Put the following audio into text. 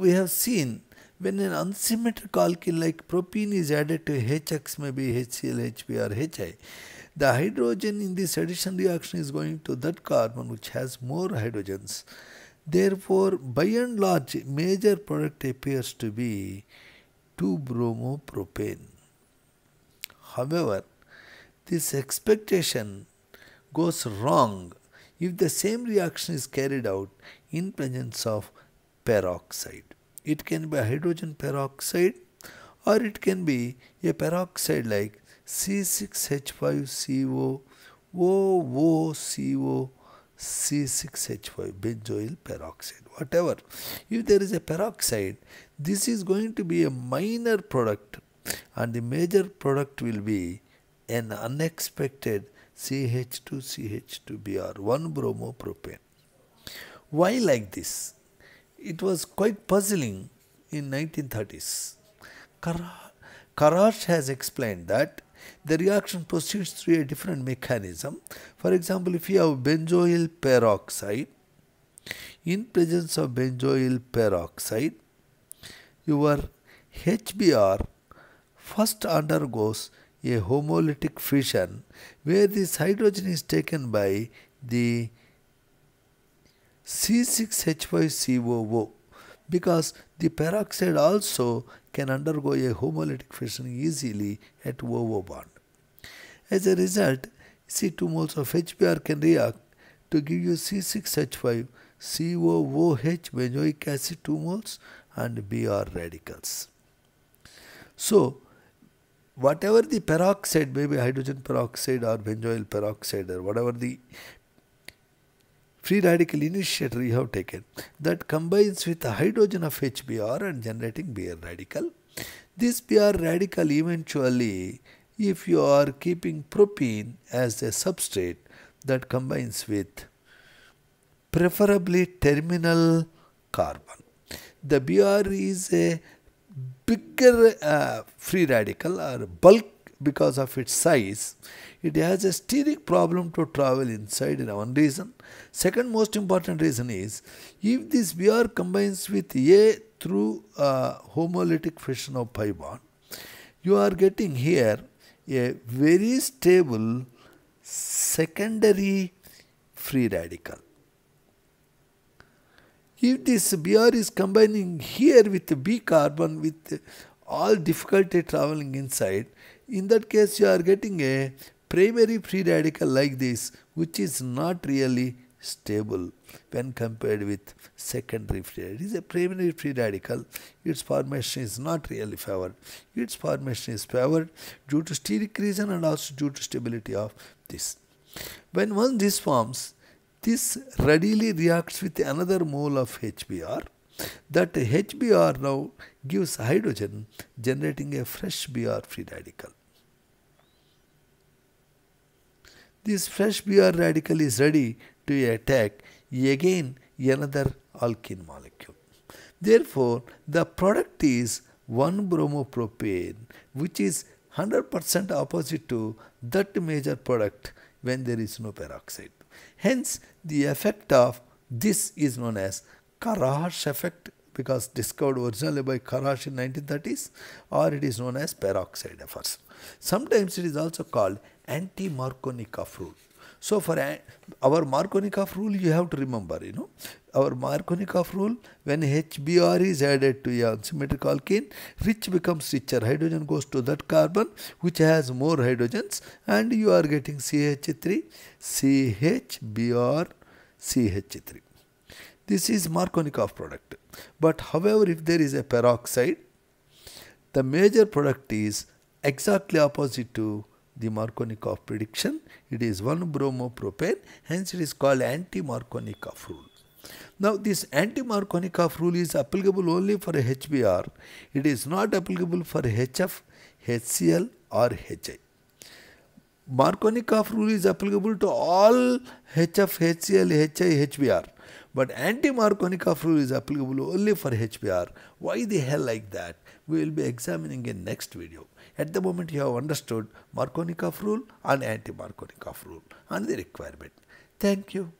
we have seen when an unsymmetrical alkene like propene is added to HX, maybe HCl, HBr, or HI, the hydrogen in this addition reaction is going to that carbon which has more hydrogens. Therefore, by and large, major product appears to be 2-bromopropane. However, this expectation goes wrong if the same reaction is carried out in presence of peroxide. It can be a hydrogen peroxide or it can be a peroxide like C6H5CO, OOCO, C6H5, benzoyl peroxide, whatever. If there is a peroxide, this is going to be a minor product and the major product will be an unexpected CH2CH2Br, 1 bromopropane. Why like this? It was quite puzzling in 1930s. Karash has explained that the reaction proceeds through a different mechanism. For example, if you have benzoyl peroxide, in presence of benzoyl peroxide, your HBr first undergoes a homolytic fission where this hydrogen is taken by the C6H5COO because the peroxide also can undergo a homolytic fission easily at OO bond. As a result, C2 moles of HBr can react to give you C6H5 COOH benzoic acid 2 moles and Br radicals. So, whatever the peroxide, maybe hydrogen peroxide or benzoyl peroxide or whatever the free radical initiator you have taken that combines with the hydrogen of HBr and generating Br radical. This Br radical eventually if you are keeping propene as a substrate that combines with preferably terminal carbon. The Br is a bigger uh, free radical or bulk because of its size, it has a steric problem to travel inside in one reason. Second most important reason is if this VR combines with A through a homolytic fission of pi bond, you are getting here a very stable secondary free radical. If this Br is combining here with the B carbon with all difficulty traveling inside, in that case you are getting a primary free radical like this which is not really stable when compared with secondary free radical. It is a primary free radical. Its formation is not really favored. Its formation is favored due to steric reason and also due to stability of this. When one this forms, this readily reacts with another mole of HBr. That HBr now gives hydrogen, generating a fresh Br free radical. This fresh BR radical is ready to attack again another alkene molecule. Therefore, the product is 1 bromopropane, which is 100% opposite to that major product when there is no peroxide. Hence, the effect of this is known as Karahash effect because discovered originally by Karash in 1930s or it is known as peroxide efforts. Sometimes it is also called anti-Markovnikov rule. So for our Markovnikov rule, you have to remember, you know, our Markovnikov rule, when HBr is added to a symmetric alkene, rich becomes richer. Hydrogen goes to that carbon which has more hydrogens and you are getting CH3, CHBr, CH3. This is Markovnikov product. But however, if there is a peroxide, the major product is exactly opposite to the Markovnikov prediction. It is 1 bromopropane, hence it is called anti-Markovnikov rule. Now this anti-Markovnikov rule is applicable only for HBr. It is not applicable for HF, HCl or HI. Markovnikov rule is applicable to all HF, HCl, HI, HBr. But anti-Markovnikov rule is applicable only for HPR. Why the hell like that? We will be examining in next video. At the moment you have understood Markovnikov rule and anti-Markovnikov rule and the requirement. Thank you.